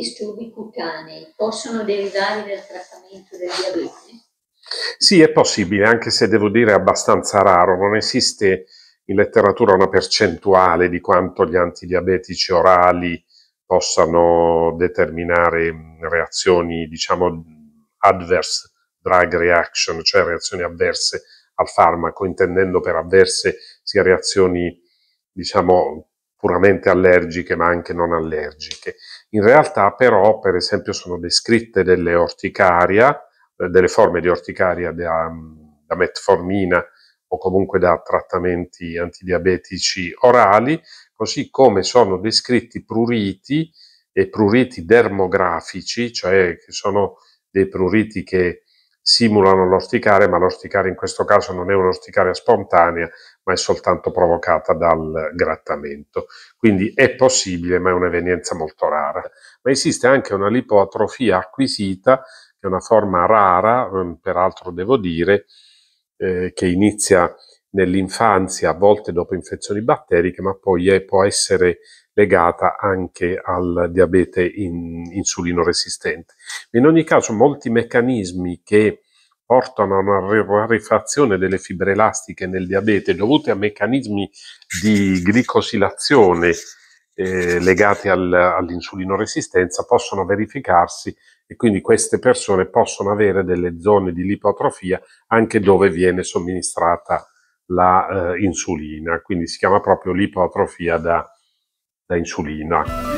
disturbi cutanei possono derivare dal trattamento del diabete? Sì, è possibile, anche se devo dire abbastanza raro. Non esiste in letteratura una percentuale di quanto gli antidiabetici orali possano determinare mm, reazioni, diciamo, adverse, drug reaction, cioè reazioni avverse al farmaco, intendendo per avverse sia reazioni, diciamo, puramente allergiche ma anche non allergiche. In realtà però, per esempio, sono descritte delle orticaria, eh, delle forme di orticaria da, mm, da metformina o comunque da trattamenti antidiabetici orali, così come sono descritti pruriti e pruriti dermografici, cioè che sono dei pruriti che simulano l'osticare, ma l'osticare in questo caso non è un'osticare spontanea, ma è soltanto provocata dal grattamento. Quindi è possibile, ma è un'evenienza molto rara. Ma esiste anche una lipoatrofia acquisita, che è una forma rara, mm, peraltro devo dire, eh, che inizia nell'infanzia, a volte dopo infezioni batteriche, ma poi è, può essere legata anche al diabete in, insulino resistente. In ogni caso, molti meccanismi che portano a una rarefazione delle fibre elastiche nel diabete dovute a meccanismi di glicosilazione eh, legati al, all'insulino resistenza possono verificarsi e quindi queste persone possono avere delle zone di lipotrofia anche dove viene somministrata l'insulina, eh, quindi si chiama proprio lipotrofia da da insulina